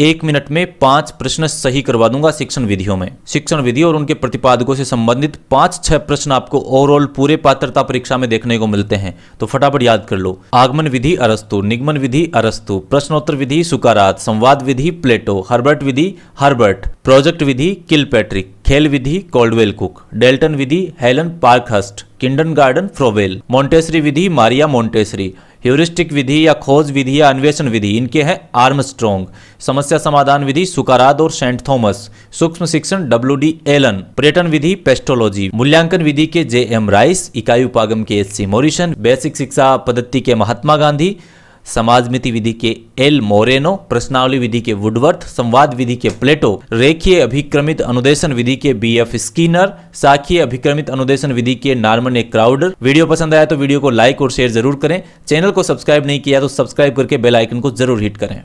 एक मिनट में पांच प्रश्न सही करवा दूंगा शिक्षण विधियों में शिक्षण विधि और उनके प्रतिपादकों से संबंधित पांच छह प्रश्न आपको ओवरऑल पूरे पात्रता परीक्षा में देखने को मिलते हैं तो फटाफट याद कर लो आगमन विधि अरस्तु निगमन विधि अरस्तु प्रश्नोत्तर विधि सुकारात संवाद विधि प्लेटो हर्बर्ट विधि हर्बर्ट प्रोजेक्ट विधि किल पैट्रिक खेल विधि कोल्डवेल कुक डेल्टन विधि Helen Parkhurst kindergarten Froebel Montessori विधि मारिया मोन्टेसरी ह्यूरिस्टिक विधि या खोज विधि या अन्वेषण विधि इनके हैं आर्म समस्या समाधान विधि सुकाराद और सेंट थॉमस सूक्ष्म शिक्षण डब्ल्यू डी एलन पर्यटन विधि पेस्टोलॉजी मूल्यांकन विधि के जे एम राइस इकाई उपागम के एस सी मोरिशन बेसिक शिक्षा पद्धति के महात्मा गांधी समाजमिति विधि के एल मोरेनो प्रश्नावली विधि के वुडवर्थ संवाद विधि के प्लेटो रेखीय अभिक्रमित अनुदेशन विधि के बी एफ स्कीनर साखीय अभिक्रमित अनुदेशन विधि के नार्मन ए क्राउडर वीडियो पसंद आया तो वीडियो को लाइक और शेयर जरूर करें चैनल को सब्सक्राइब नहीं किया तो सब्सक्राइब करके बेल आइकन को जरूर हिट करें